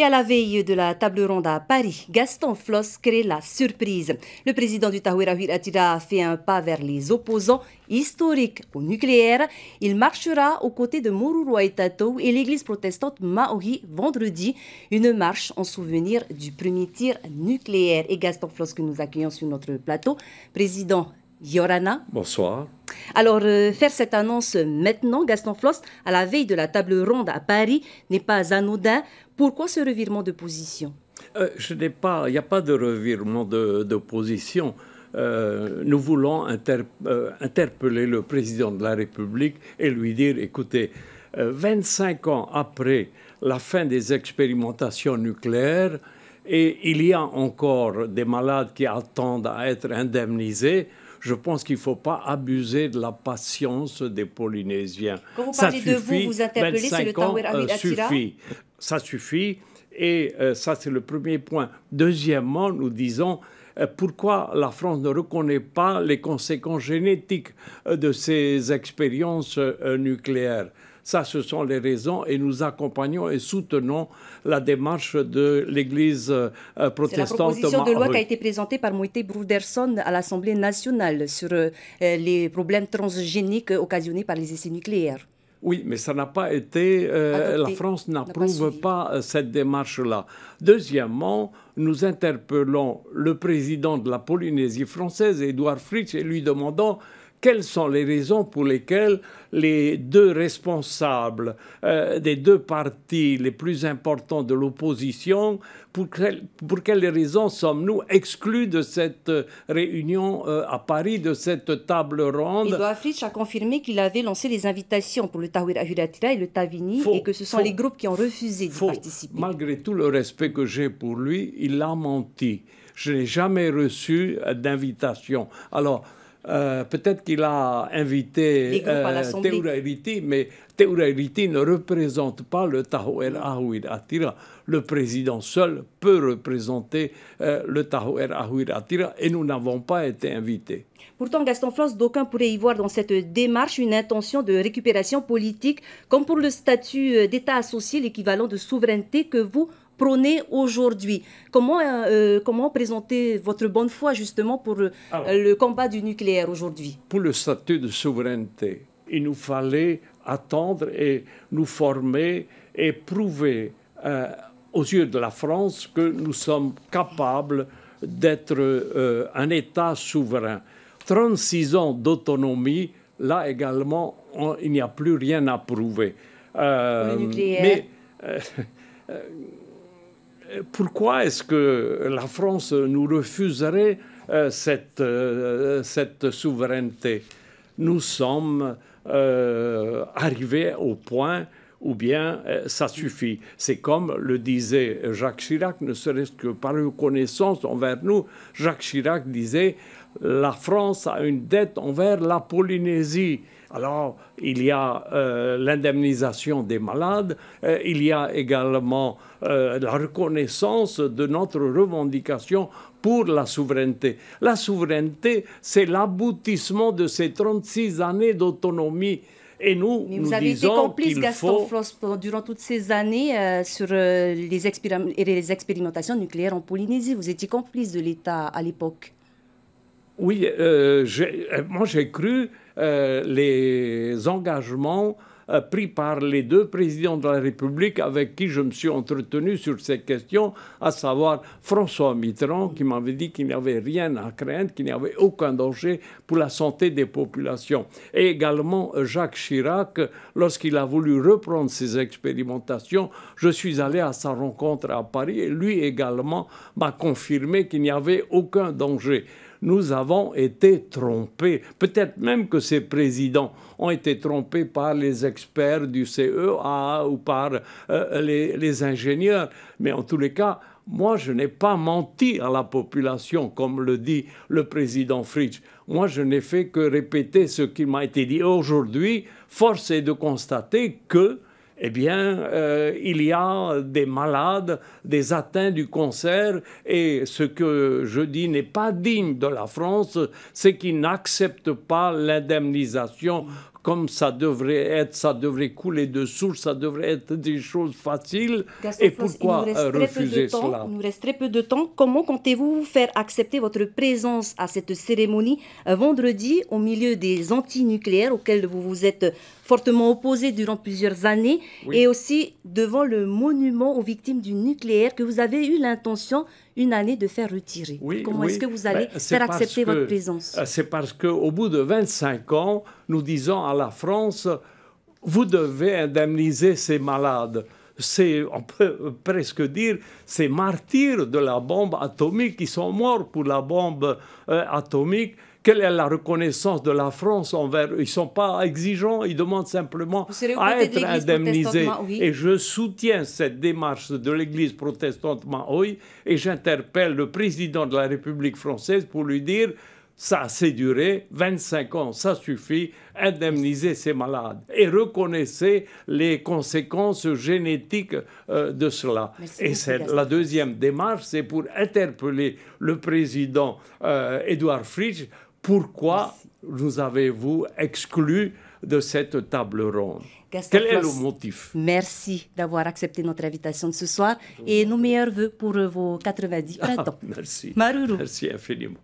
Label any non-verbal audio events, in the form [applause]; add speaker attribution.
Speaker 1: Et à la veille de la table ronde à Paris, Gaston Floss crée la surprise. Le président du Tahouira Atira a fait un pas vers les opposants historiques au nucléaire. Il marchera aux côtés de et Tato et l'église protestante Maori vendredi. Une marche en souvenir du premier tir nucléaire. Et Gaston Floss que nous accueillons sur notre plateau, président Yorana. Bonsoir. Alors, euh, faire cette annonce maintenant, Gaston Floss, à la veille de la table ronde à Paris, n'est pas anodin. Pourquoi ce revirement de position
Speaker 2: euh, Je il n'y a pas de revirement de, position. Euh, nous voulons interpeller le président de la République et lui dire, écoutez, 25 ans après la fin des expérimentations nucléaires, et il y a encore des malades qui attendent à être indemnisés, je pense qu'il ne faut pas abuser de la patience des Polynésiens. Quand vous parlez ça de suffit, vous, vous interpellez, c'est le euh, suffit. Ça suffit. Et euh, ça, c'est le premier point. Deuxièmement, nous disons, euh, pourquoi la France ne reconnaît pas les conséquences génétiques euh, de ces expériences euh, nucléaires. Ça, ce sont les raisons et nous accompagnons et soutenons la démarche de l'Église protestante. C'est la proposition de loi qui a
Speaker 1: été présentée par Moïté Bruderson à l'Assemblée nationale sur les problèmes transgéniques occasionnés par les essais nucléaires.
Speaker 2: Oui, mais ça n'a pas été. Euh, la France n'approuve pas, euh, cette démarche-là. Deuxièmement, nous interpellons le président de la Polynésie française, Édouard Fritz, et lui demandons quelles sont les raisons pour lesquelles les deux responsables euh, des deux partis les plus importants de l'opposition, pour, pour, quelles raisons sommes-nous exclus de cette réunion euh, à Paris, de cette table ronde Edouard
Speaker 1: Fritsch a confirmé qu'il avait lancé les invitations pour le Tahrir et le Tavini et que ce sont les groupes qui ont refusé d'y
Speaker 2: participer. Malgré tout le respect que j'ai pour lui, il a menti. Je n'ai jamais reçu d'invitation. Alors, euh, peut-être qu'il a invité euh, Teura mais Teura ne représente pas le Tahoer Ahouir Atira. Le président seul peut représenter euh, le Tahoer Ahouir Atira et nous n'avons pas été invités.
Speaker 1: Pourtant, Gaston Floss, d'aucuns pourraient y voir dans cette démarche une intention de récupération politique, comme pour le statut d'État associé, l'équivalent de souveraineté que vous, prônez aujourd'hui Comment, euh, euh, comment présenter votre bonne foi justement pour euh, ah le combat du nucléaire aujourd'hui
Speaker 2: Pour le statut de souveraineté, il nous fallait attendre et nous former et prouver aux yeux de la France que nous sommes capables d'être un État souverain. 36 ans d'autonomie, là également, il n'y a plus rien à prouver. le nucléaire. [laughs] pourquoi est-ce que la France nous refuserait euh, cette, euh, cette souveraineté Nous sommes euh, arrivés au point ou bien euh, ça suffit. C'est comme le disait Jacques Chirac, ne serait-ce que par reconnaissance envers nous. Jacques Chirac disait, la France a une dette envers la Polynésie. Alors, il y a euh, l'indemnisation des malades, euh, il y a également la reconnaissance de notre revendication pour la souveraineté. La souveraineté, c'est l'aboutissement de ces 36 années d'autonomie et nous, vous avez été complice, Gaston
Speaker 1: faut... durant toutes ces années euh, sur euh, les, les expérimentations nucléaires en Polynésie. Vous étiez complice de l'État à l'époque.
Speaker 2: Oui, euh, moi j'ai cru les engagements pris par les deux présidents de la République avec qui je me suis entretenu sur ces questions, à savoir François Mitterrand, qui m'avait dit qu'il n'y avait rien à craindre, qu'il n'y avait aucun danger pour la santé des populations. Et également euh, Jacques Chirac, lorsqu'il a voulu reprendre ses expérimentations, je suis allé à sa rencontre à Paris et lui également m'a confirmé qu'il n'y avait aucun danger nous avons été trompés. Peut-être même que ces présidents ont été trompés par les experts du CEA ou par euh, les, les ingénieurs. Mais en tous les cas, moi, je n'ai pas menti à la population, comme le dit le président Fritsch. Moi, je n'ai fait que répéter ce qui m'a été dit. Aujourd'hui, force est de constater que eh bien, euh, il y a des malades, des atteints du cancer, et ce que je dis n'est pas digne de la France, c'est qu'ils n'acceptent pas l'indemnisation comme ça devrait être, ça devrait couler de source, ça devrait être des choses faciles. et pourquoi refuser cela Il nous
Speaker 1: reste très peu de temps. Comment comptez-vous vous faire accepter votre présence à cette cérémonie euh, vendredi au milieu des antinucléaires auxquels vous vous êtes fortement opposé durant plusieurs années et aussi devant le monument aux victimes du nucléaire que vous avez eu l'intention une année de faire retirer Comment est-ce que vous ben, allez faire accepter votre présence
Speaker 2: C'est parce qu'au bout de 25 ans, nous disons à la France, vous devez indemniser ces malades. C'est, on peut presque dire, ces martyrs de la bombe atomique qui sont morts pour la bombe euh, atomique quelle est la reconnaissance de la France envers Ils ne sont pas exigeants, ils demandent simplement à être indemnisés. Et je soutiens cette démarche de l'Église protestante Maui et j'interpelle le président de la République française pour lui dire ça c'est duré, 25 ans, ça suffit, indemnisez ces malades et reconnaissez les conséquences génétiques euh, de cela. et c'est la deuxième démarche, c'est pour interpeller le président euh, Édouard euh, Fritsch pourquoi nous avez-vous exclu de cette table ronde. Quel est le motif
Speaker 1: Merci d'avoir accepté notre invitation de ce soir et nos meilleurs voeux pour vos 90 ah, printemps. merci. Maruru. Merci infiniment.